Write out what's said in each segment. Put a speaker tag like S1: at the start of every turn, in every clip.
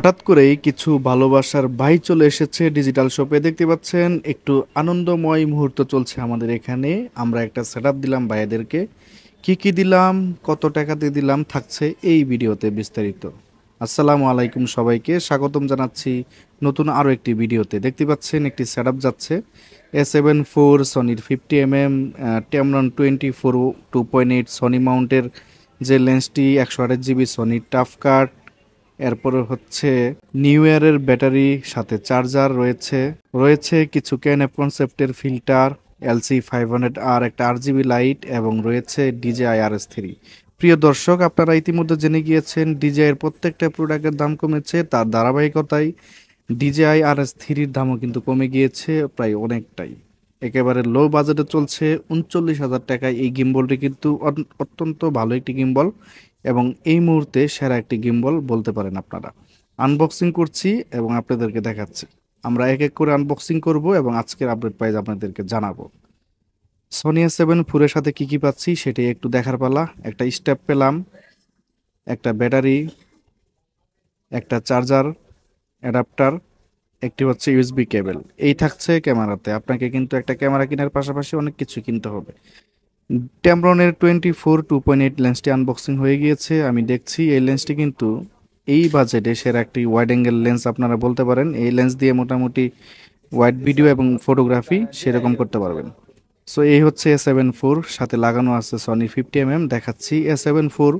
S1: হঠাৎ করেই কিছু ভালোবাসার ভাই চলে এসেছে ডিজিটাল শপে দেখতে পাচ্ছেন একটু আনন্দময় মুহূর্ত চলছে আমাদের এখানে আমরা একটা সেট দিলাম ভাইদেরকে কি কি দিলাম কত টাকাতে দিলাম থাকছে এই ভিডিওতে বিস্তারিত আসসালামু আলাইকুম সবাইকে স্বাগতম জানাচ্ছি নতুন আরও একটি ভিডিওতে দেখতে পাচ্ছেন একটি সেট যাচ্ছে এ সেভেন ফোর সনির fifty M M Tamron twenty four two point eight Sony মাউন্টের যে লেন্সটি একশো আট জিবি সনির টাফ কার্ড এরপরে হচ্ছে নিউ ইয়ারের ব্যাটারি সাথে চার্জার রয়েছে রয়েছে কিছু ক্যান কনসেপ্টের ফিল্টার এলসি ফাইভ হান্ড্রেড আর একটা আর জিবি লাইট এবং রয়েছে ডিজেআই আর এস থ্রি প্রিয় দর্শক আপনারা ইতিমধ্যে জেনে গিয়েছেন ডিজেআইয়ের প্রত্যেকটা প্রোডাক্টের দাম কমেছে তার ধারাবাহিকতায় ডিজেআই আর এস থ্রির দামও কিন্তু কমে গিয়েছে প্রায় অনেকটাই একেবারে লো বাজেটে চলছে উনচল্লিশ হাজার টাকায় এই গিম্বলটি কিন্তু অত্যন্ত ভালো একটি গিম্বল এবং এই মুহূর্তে সেরা একটি গিম্বল বলতে পারেন আপনারা আনবক্সিং করছি এবং আপনাদেরকে দেখাচ্ছি আমরা এক এক করে আনবক্সিং করব এবং আজকের আপডেট প্রাইজ আপনাদেরকে জানাবো সোনিয়া সেভেন ফোরের সাথে কি কি পাচ্ছি সেটি একটু দেখার পালা একটা স্টেপ পেলাম একটা ব্যাটারি একটা চার্জার অ্যাডাপ্টার একটি হচ্ছে ইউএসবি কেবেল এই থাকছে ক্যামেরাতে আপনাকে কিন্তু একটা ক্যামেরা কেনার পাশাপাশি অনেক কিছু কিনতে হবে ট্যামরনের twenty four two point eight লেন্সটি আনবক্সিং হয়ে গিয়েছে আমি দেখছি এই লেন্সটি কিন্তু এই বাজেটে সেরা একটি ওয়াইড অ্যাঙ্গেল লেন্স আপনারা বলতে পারেন এই লেন্স দিয়ে মোটামুটি ওয়াইড ভিডিও এবং ফটোগ্রাফি সেরকম করতে পারবেন সো এই হচ্ছে এ সেভেন ফোর সাথে লাগানো আছে সনি ফিফটি এম দেখাচ্ছি এ সেভেন ফোর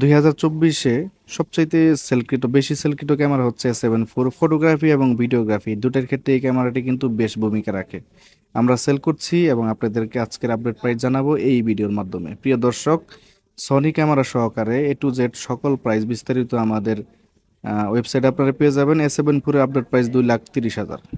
S1: দুই হাজার চব্বিশে সবচাইতে সেলকৃত বেশি সেলকৃত ক্যামেরা হচ্ছে সেভেন ফোর ফটোগ্রাফি এবং ভিডিওগ্রাফি দুটোর ক্ষেত্রে এই ক্যামেরাটি কিন্তু বেশ ভূমিকা রাখে আমরা সেল করছি এবং আপনাদেরকে আজকের আপডেট প্রাইস জানাবো এই ভিডিওর মাধ্যমে প্রিয় দর্শক সনি ক্যামেরা সহকারে এ টু জেড সকল প্রাইস বিস্তারিত আমাদের ওয়েবসাইটে আপনারা পেয়ে যাবেন এ সেভেন ফোরের আপডেট প্রাইস দুই লাখ তিরিশ হাজার